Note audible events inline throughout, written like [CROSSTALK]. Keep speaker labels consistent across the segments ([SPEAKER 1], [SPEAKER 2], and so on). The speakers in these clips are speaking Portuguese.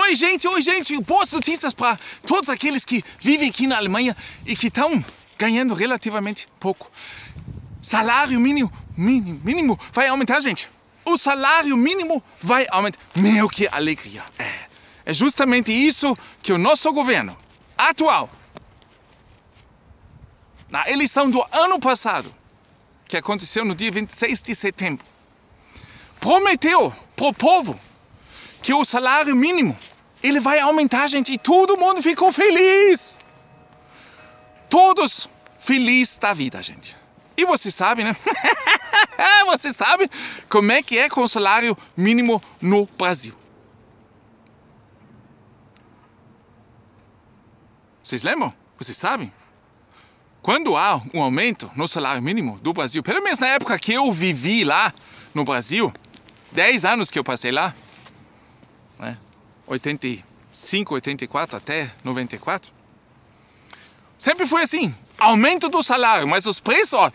[SPEAKER 1] Oi, gente, oi, gente. Boas notícias para todos aqueles que vivem aqui na Alemanha e que estão ganhando relativamente pouco. Salário mínimo, mínimo, mínimo vai aumentar, gente. O salário mínimo vai aumentar. Meu, que alegria. É, é justamente isso que o nosso governo atual, na eleição do ano passado, que aconteceu no dia 26 de setembro, prometeu para o povo que o salário mínimo ele vai aumentar, gente, e todo mundo ficou feliz. Todos felizes da vida, gente. E você sabe, né? [LAUGHS] você sabe como é que é com o salário mínimo no Brasil. Vocês lembram? Vocês sabem? Quando há um aumento no salário mínimo do Brasil, pelo menos na época que eu vivi lá no Brasil, 10 anos que eu passei lá, 85, 84 até 94. Sempre foi assim, aumento do salário, mas os preços, ó.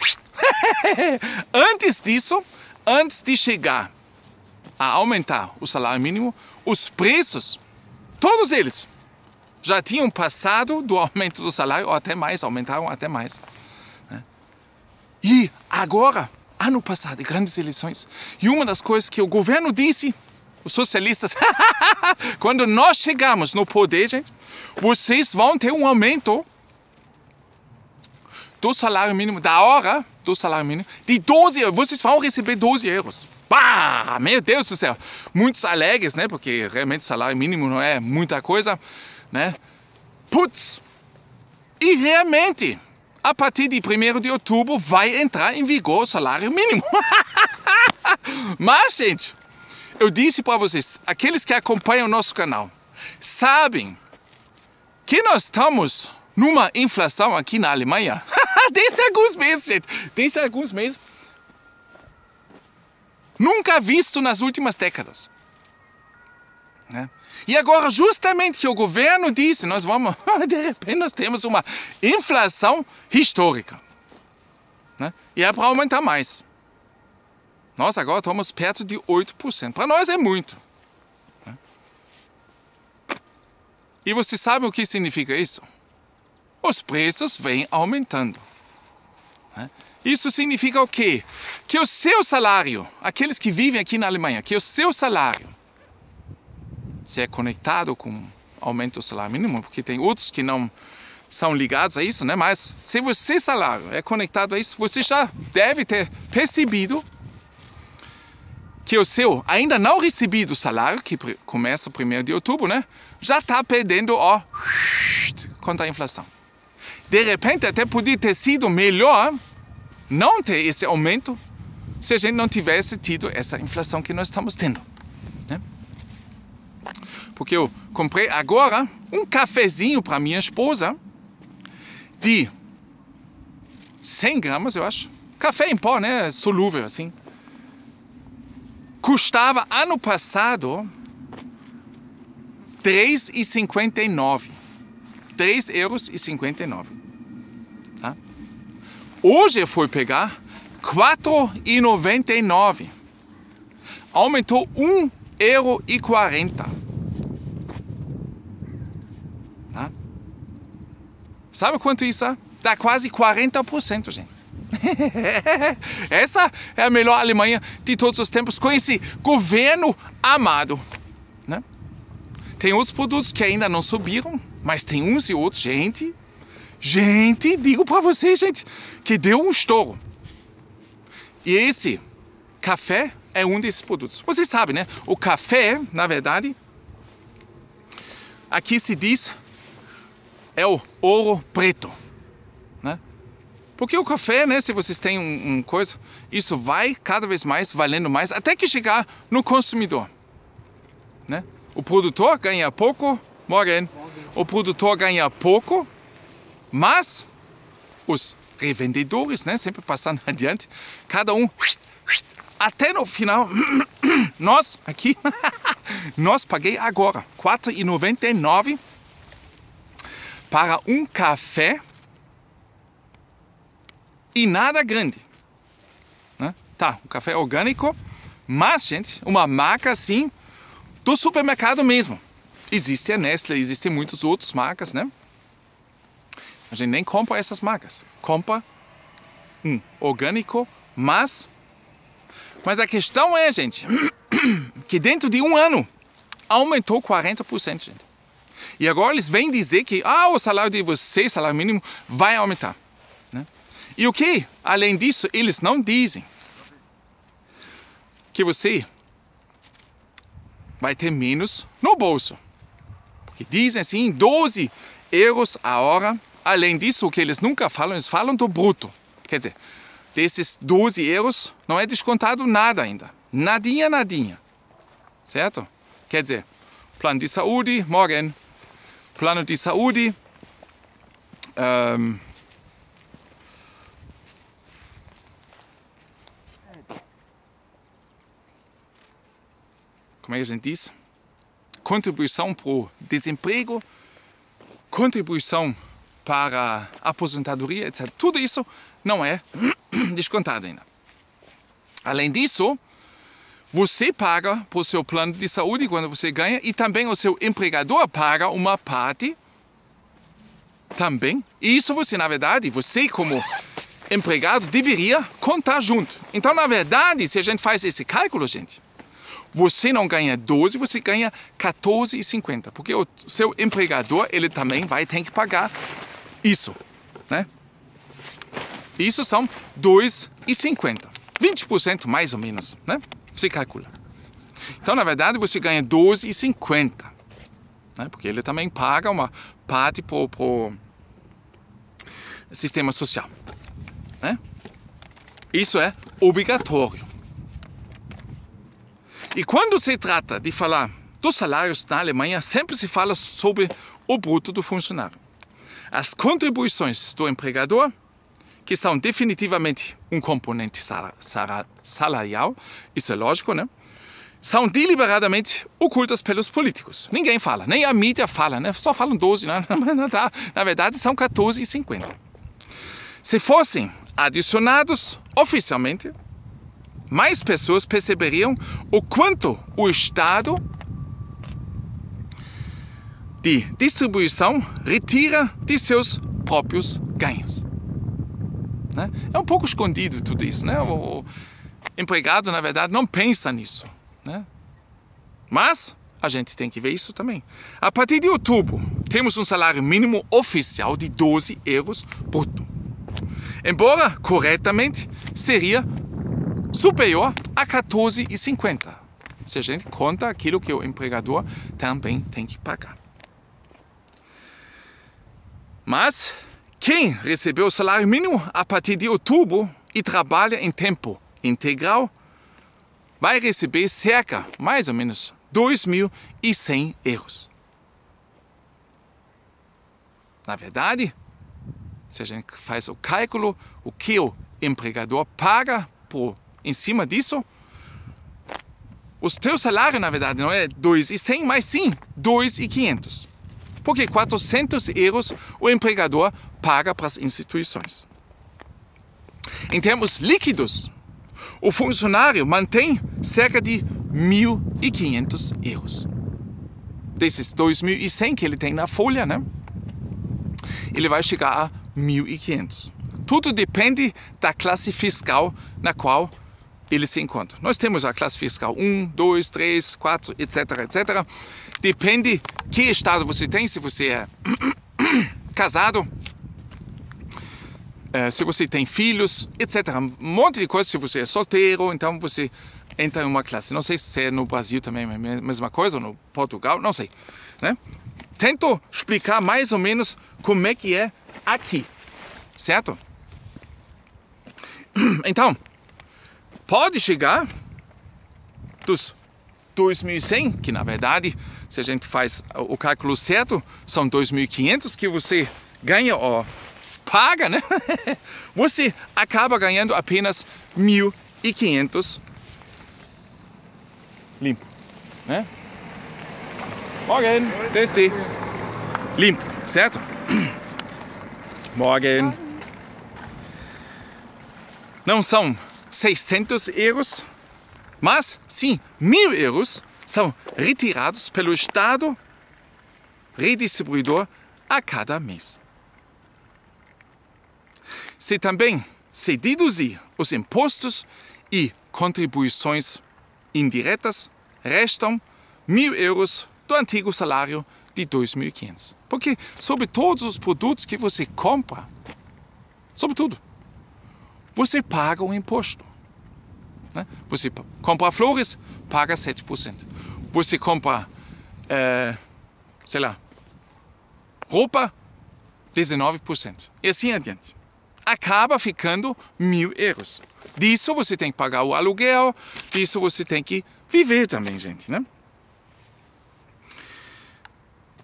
[SPEAKER 1] [LAUGHS] antes disso, antes de chegar a aumentar o salário mínimo, os preços, todos eles, já tinham passado do aumento do salário, ou até mais, aumentaram até mais. Né? E agora, ano passado, grandes eleições, e uma das coisas que o governo disse os socialistas, [LAUGHS] quando nós chegarmos no poder, gente, vocês vão ter um aumento do salário mínimo, da hora do salário mínimo, de 12 euros. Vocês vão receber 12 euros. Bah, meu Deus do céu. Muitos alegres, né? Porque realmente salário mínimo não é muita coisa, né? Putz. E realmente, a partir de 1 de outubro vai entrar em vigor o salário mínimo. [LAUGHS] Mas, gente, eu disse para vocês, aqueles que acompanham o nosso canal, sabem que nós estamos numa inflação aqui na Alemanha. [LAUGHS] Desde alguns meses, gente. Desde alguns meses. Nunca visto nas últimas décadas. Né? E agora, justamente que o governo disse, nós vamos, [LAUGHS] de repente, nós temos uma inflação histórica. Né? E é para aumentar mais. Nós agora estamos perto de 8%. Para nós é muito. Né? E você sabe o que significa isso? Os preços vêm aumentando. Né? Isso significa o quê? Que o seu salário, aqueles que vivem aqui na Alemanha, que o seu salário, se é conectado com aumento do salário mínimo, porque tem outros que não são ligados a isso, né? Mas se você salário é conectado a isso, você já deve ter percebido que o seu ainda não recebido salário, que começa 1 de outubro, né? já está perdendo ó, contra a inflação. De repente, até podia ter sido melhor não ter esse aumento se a gente não tivesse tido essa inflação que nós estamos tendo. Né? Porque eu comprei agora um cafezinho para minha esposa de 100 gramas, eu acho. Café em pó, né? Solúvel, assim custava ano passado 3,59. 3 euros e 59. Tá? Hoje eu fui pegar 4,99. Aumentou 1 euro e 40. Tá? Sabe quanto isso é? Dá quase 40%, gente. [LAUGHS] Essa é a melhor Alemanha de todos os tempos, com esse governo amado. Né? Tem outros produtos que ainda não subiram, mas tem uns e outros, gente. Gente, digo para vocês, gente, que deu um estouro. E esse café é um desses produtos. Vocês sabem, né? O café, na verdade, aqui se diz é o ouro preto. Porque o café, né, se vocês têm um, um coisa, isso vai cada vez mais valendo mais até que chegar no consumidor. Né? O produtor ganha pouco, morgen. O produtor ganha pouco, mas os revendedores, né, sempre passando [LAUGHS] adiante, cada um até no final, [COUGHS] nós aqui, [LAUGHS] nós paguei agora R$ 4,99 para um café e nada grande. Né? Tá, o café orgânico, mas, gente, uma marca assim do supermercado mesmo. Existe a Nestlé, existem muitas outras marcas, né? A gente nem compra essas marcas. Compra um orgânico, mas. Mas a questão é, gente, [COUGHS] que dentro de um ano aumentou 40%, gente. E agora eles vêm dizer que ah, o salário de vocês, salário mínimo, vai aumentar. E o que, além disso, eles não dizem? Que você vai ter menos no bolso. Porque dizem assim, 12 euros a hora. Além disso, o que eles nunca falam, eles falam do bruto. Quer dizer, desses 12 euros não é descontado nada ainda. Nadinha, nadinha. Certo? Quer dizer, plano de saúde, morgen. Plano de saúde. Um, como é que a gente diz? Contribuição para o desemprego, contribuição para a aposentadoria, etc. Tudo isso não é [CLEARS THROAT] descontado ainda. Além disso, você paga por seu plano de saúde quando você ganha e também o seu empregador paga uma parte também. E isso você, na verdade, você como empregado deveria contar junto. Então, na verdade, se a gente faz esse cálculo, gente, você não ganha 12, você ganha 14,50, porque o seu empregador ele também vai ter que pagar isso, né? Isso são 2,50, 20% mais ou menos, né? Se calcula. Então, na verdade, você ganha 12,50, né? Porque ele também paga uma parte para pro sistema social, né? Isso é obrigatório. E quando se trata de falar dos salários na Alemanha, sempre se fala sobre o bruto do funcionário. As contribuições do empregador, que são definitivamente um componente salarial, isso é lógico, né? São deliberadamente ocultas pelos políticos. Ninguém fala, nem a mídia fala, né? Só falam 12, né? [LAUGHS] na verdade são 14,50. Se fossem adicionados oficialmente, mais pessoas perceberiam o quanto o Estado de distribuição retira de seus próprios ganhos. Né? É um pouco escondido tudo isso. Né? O, empregado, na verdade, não pensa nisso. Né? Mas a gente tem que ver isso também. A partir de outubro, temos um salário mínimo oficial de 12 euros bruto. Embora, corretamente, seria superior a 14,50. Se a gente conta aquilo que o empregador também tem que pagar. Mas quem recebeu o salário mínimo a partir de outubro e trabalha em tempo integral vai receber cerca, mais ou menos, 2.100 euros. Na verdade, se a gente faz o cálculo, o que o empregador paga por em cima disso, o teu salário, na verdade, não é 2 e mas sim 2 e 500. Porque 400 euros o empregador paga para as instituições. Em termos líquidos, o funcionário mantém cerca de 1.500 euros. Desses 2.100 que ele tem na folha, né? ele vai chegar a 1.500. Tudo depende da classe fiscal na qual eles se encontram. Nós temos a classe fiscal 1, 2, 3, 4, etc, etc. Depende que estado você tem, se você é [COUGHS] casado, eh, se você tem filhos, etc. Um monte de coisa, se você é solteiro, então você entra em uma classe. Não sei se é no Brasil também é a mesma coisa, ou no Portugal, não sei. Né? Tento explicar mais ou menos como é que é aqui, certo? [COUGHS] Então, pode chegar dos 2.100, que na verdade, se a gente faz o cálculo certo, são 2.500 que você ganha ou paga, né? [LAUGHS] Você acaba ganhando apenas 1.500 limpo, né? Morgen, desti. limpo, certo? [CLEARS THROAT] Morgen. Não são 600 euros, mas sim, mil euros são retirados pelo Estado redistribuidor a cada mês. Se também se deduzir os impostos e contribuições indiretas, restam mil euros do antigo salário de 2.500. Porque sobre todos os produtos que você compra, sobre tudo, você paga o imposto. Né? Você compra flores, paga 7%. Você compra, é, sei lá, roupa, 19%. E assim adiante. Acaba ficando mil euros. Disso você tem que pagar o aluguel, disso você tem que viver também, gente, né?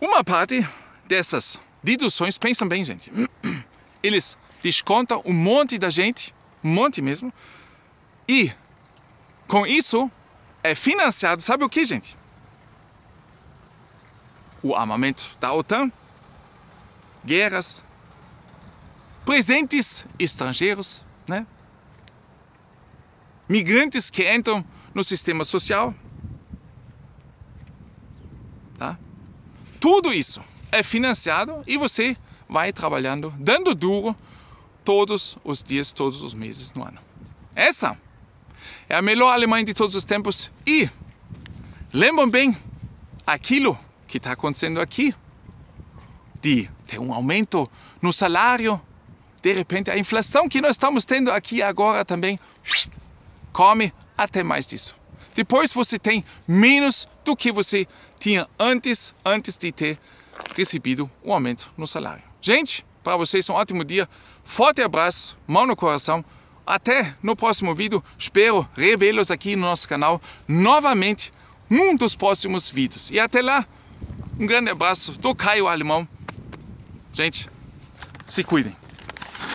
[SPEAKER 1] Uma parte dessas deduções, pensam bem, gente, [CLEARS THROAT] eles descontam um monte da gente um monte mesmo. E com isso é financiado, sabe o que, gente? O armamento da OTAN, guerras, presentes estrangeiros, né? migrantes que entram no sistema social. Tá? Tudo isso é financiado e você vai trabalhando, dando duro todos os dias, todos os meses no ano. Essa é a melhor Alemanha de todos os tempos e lembram bem aquilo que está acontecendo aqui de ter um aumento no salário, de repente a inflação que nós estamos tendo aqui agora também come até mais disso. Depois você tem menos do que você tinha antes, antes de ter recebido o um aumento no salário. Gente, para vocês um ótimo dia, forte abraço, mão no coração. Até no próximo vídeo. Espero revê-los aqui no nosso canal novamente num dos próximos vídeos. E até lá, um grande abraço do Caio Alemão. Gente, se cuidem.